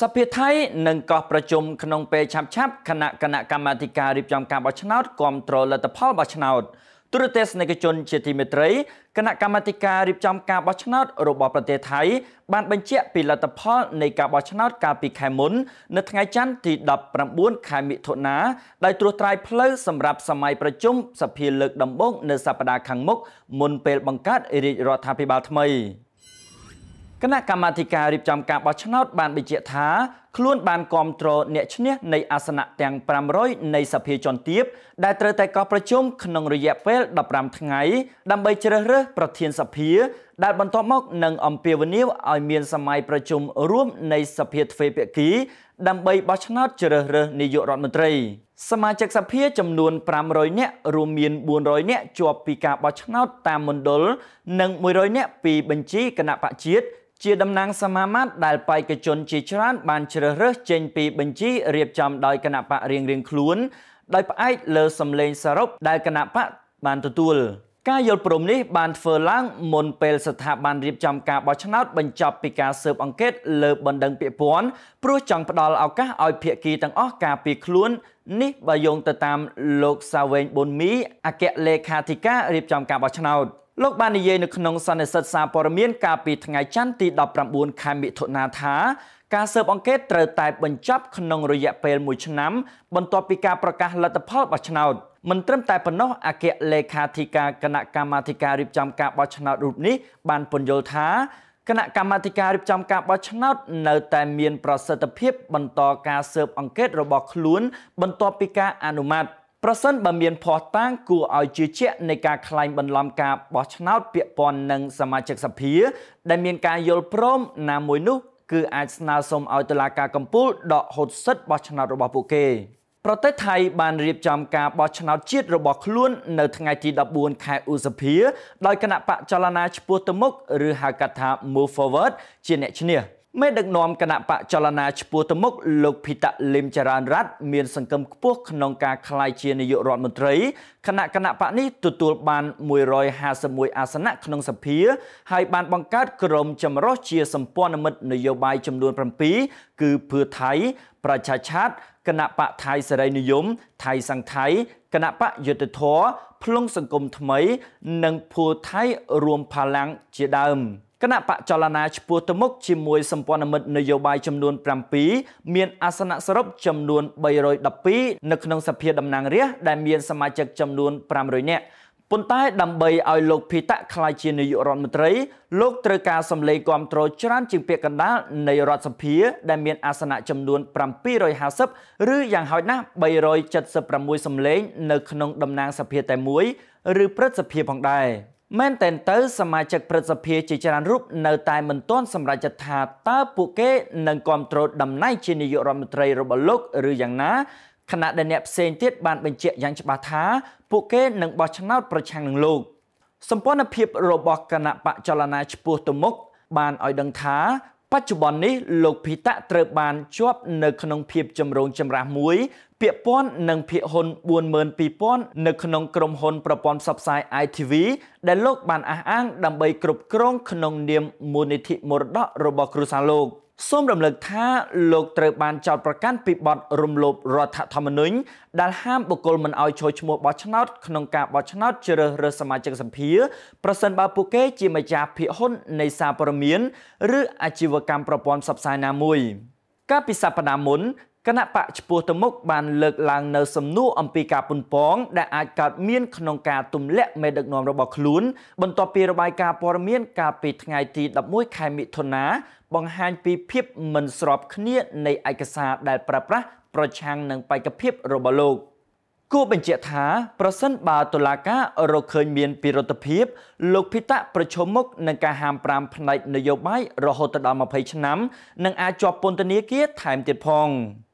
សភាថៃនឹងកោះប្រជុំក្នុងពេលឆាប់ឆាប់គណៈគណៈកម្មាធិការរៀបចំការបោះឆ្នោតគ្រប់គ្រងលទ្ធផលបោះឆ្នោតទូរទស្សនិកជនជាទីមេត្រីគណៈកម្មាធិការរៀបចំការបោះឆ្នោតរបស់ប្រទេសថៃបានបញ្ជាក់ពីលទ្ធផលនៃការបោះឆ្នោតកាលពីខែមុននៅថ្ងៃច័ន្ទទី19ខែមិថុនាដោយត្រួសត្រាយផ្លូវសម្រាប់សម័យប្រជុំសភាលើកដំបូងនៅសប្តាហ៍ខាងមុខមុនពេលបង្កើតរាជរដ្ឋាភិបាលថ្មី។គណៈកម្មាធិការរៀបចំការបោះឆ្នោតបានបញ្ជាក់ថាខ្លួនបានគ្រប់គ្រងអ្នកឈ្នះនៃអាសនៈទាំង500នៃសភាជាន់ទាបដែលត្រូវតែកោះប្រជុំក្នុងរយៈពេល15ថ្ងៃដើម្បីជ្រើសរើសប្រធានសភា ដែលបន្ទាប់មកនឹងអំពាវនាវឲ្យមានសម័យប្រជុំរួមនៃសភាទ្វេភាគីដើម្បីបោះឆ្នោតជ្រើសរើសនាយករដ្ឋមន្ត្រី សមាជិកសភាចំនួន500នាក់រួមមាន400នាក់ជាប់ពីការបោះឆ្នោតតាមមណ្ឌលនិង100នាក់ពីបញ្ជីគណៈបកជាតិជាតំណាងសមាមាត្រដែលបេក្ខជនជាច្រើន បានជ្រើសរើសចេញពី បញ្ជីរៀបចំដោយគណៈបករៀងរៀងខ្លួន ដោយផ្អែកលើសម្លេងសរុប ដែលគណៈបកបានទទួល ការយល់ព្រមនេះ បានធ្វើឡើងមុនពេលស្ថាប័នរៀបចំការបោះឆ្នោតបញ្ចប់ពីការស៊ើបអង្កេត លើបណ្ដឹង ពាក់ព័ន្ធព្រោះចង់ផ្ដល់ឱកាសឲ្យភាគីទាំងអស់ការពារខ្លួន នេះបើយោងទៅតាមលោកសាវែងប៊ុនមីអគ្គលេខាធិការរៀបចំការបោះឆ្នោត។លោកបាននិយាយនៅក្នុងសន្និសីទសារព័ត៌មានកាលពីថ្ងៃច័ន្ទទី19ខែមិថុនាថាការស៊ើបអង្កេតត្រូវតែបញ្ចប់ក្នុងរយៈពេល1ឆ្នាំបន្ទាប់ពីការប្រកាសលទ្ធផលបោះឆ្នោតមិនត្រឹមតែប៉ុណ្ណោះអគ្គលេខាធិការគណៈកម្មាធិការរៀបចំការបោះឆ្នោតរូបនេះបានពន្យល់ថាគណៈកម្មាធិការរៀបចំការបោះឆ្នោតនៅតែមានប្រសិទ្ធភាពបន្តការស៊ើបអង្កេតរបស់ខ្លួនបន្ទាប់ពីការអនុម័ត។ប្រសិនបើមានភ័ស្តុតាងគួរឲ្យជឿជាក់នៃការក្លែងបន្លំការបោះឆ្នោតពាក់ព័ន្ធនឹងសមាជិកសភាដែលមានការយល់ព្រមណាមួយនោះគឺអាចស្នើសុំឲ្យតុលាការកំពូលដកហូតសិទ្ធិបោះឆ្នោតរបស់ពួកគេប្រទេសថៃបានរៀបចំការបោះឆ្នោតជាតិរបស់ខ្លួននៅថ្ងៃទី14ខែឧសភា ដោយគណៈបកចលនាឈ្មោះទៅមុខឬហៅកាត់ថា Move Forward ជាអ្នកឈ្នះ។មេដឹកនាំគណៈបកចលនាឈ្មោះទៅមុខលោកភីតាលឹមចរានរ័ត្នមានសង្កឹមខ្ពស់ក្នុងការក្លាយជានាយករដ្ឋមន្ត្រីគណៈគណៈបកនេះទទួលបាន151អាសនៈក្នុងសភាហើយបានបង្កើតក្រុមចម្រុះជាសម្ព័ន្ធមិត្តនយោបាយចំនួន7គឺភឿថៃប្រជាឆាតគណៈបកថៃសេរីនិយមថៃសង្ថៃគណៈបកយុទ្ធធរភ្លុងសង្គមថ្មីនិងភូថៃរួមផល្លាំងជាដើមគណៈបកចលនាឈ្មោះទៅមុខជាមួយសម្ព័ន្ធមិត្តនយោបាយចំនួន7មានអាសនៈសរុបចំនួន312នៅក្នុងសភាតំណាងរាស្ត្រដែលមានសមាជិកចំនួន500នាក់ប៉ុន្តែដើម្បីឲ្យលោកភីតាក្លាយជានាយករដ្ឋមន្ត្រី លោកត្រូវការសម្លេងគ្រប់គ្រងច្រើនជាងពាក្យកណ្ដាលនៃរដ្ឋសភា ដែលមានអាសនៈចំនួន750ឬយ៉ាងហោចណាស់376សម្លេងនៅក្នុងតំណាងសភាតែមួយឬព្រឹទ្ធសភាផងដែរ។មែនតែនទៅសមាជិកព្រឹទ្ធសភាជាច្រើនរូបនៅតែមិនទាន់សម្រេចថាតើពួកគេនឹងគ្រប់គ្រងតំណែងជានាយករដ្ឋមន្ត្រីរបស់លោកឬយ៉ាងណាខណៈដែលអ្នកផ្សេងទៀតបានបញ្ជាក់យ៉ាងច្បាស់ថាពួកគេនឹងបោះឆ្នោតប្រឆាំងនឹងលោកសម្ព័ន្ធភាពរបស់គណៈបកចលនាឈ្មោះទៅមុខបានឲ្យដឹងថាបច្ចុប្បន្ននេះលោកភីតាត្រូវបានជាប់ នៅក្នុងភាពចម្រូងចម្រាសមួយ ពាក់ព័ន្ធនឹងភាគហ៊ុន42000នៅក្នុងក្រុមហ៊ុនប្រព័ន្ធផ្សព្វផ្សាយ ITV ដែលលោកបានអះអាង ដើម្បីគ្រប់គ្រងក្នុង នាមមូលនិធិមរតករបស់គ្រួសារលោក។សូមរំលឹកថាលោកត្រូវបានចោទប្រកាន់ពីបទរំលោភរដ្ឋធម្មនុញ្ញដែលហាមបុគ្គលមិនឲ្យចូលឈ្មោះបោះឆ្នោតក្នុងការបោះឆ្នោតជ្រើសរើសសមាជិកសភាប្រសិនបើពួកគេជាម្ចាស់ភាគហ៊ុននៃសារព័ត៌មាន ឬអាជីវកម្មប្រព័ន្ធផ្សព្វផ្សាយណាមួយ កាលពីសប្តាហ៍មុនគណៈបកឈ្មោះទៅមុខបានលើកឡើងនៅសំណួរអំពីការពុនពងដែលអាចកើតមានក្នុងការទម្លាក់មេដឹកនាំរបស់ខ្លួនបន្ទាប់ពីរបាយការណ៍ព័ត៌មានកាលពីថ្ងៃទី11ខែមិថុនាបង្ហាញពីភាពមិនស្របគ្នានៃឯកសារដែលប្រើប្រាស់ប្រឆាំងនឹងបេក្ខភាពរបស់លោក។គួរបញ្ជាក់ថាប្រសិនបើតុលាការរកឃើញមានពិរុទ្ធភាពលោកភិតៈប្រឈមមុខនឹងការហាមប្រាមផ្នែកនយោបាយរហូតដល់20ឆ្នាំនិងអាចជាប់ពន្ធនាគារថែមទៀតផង។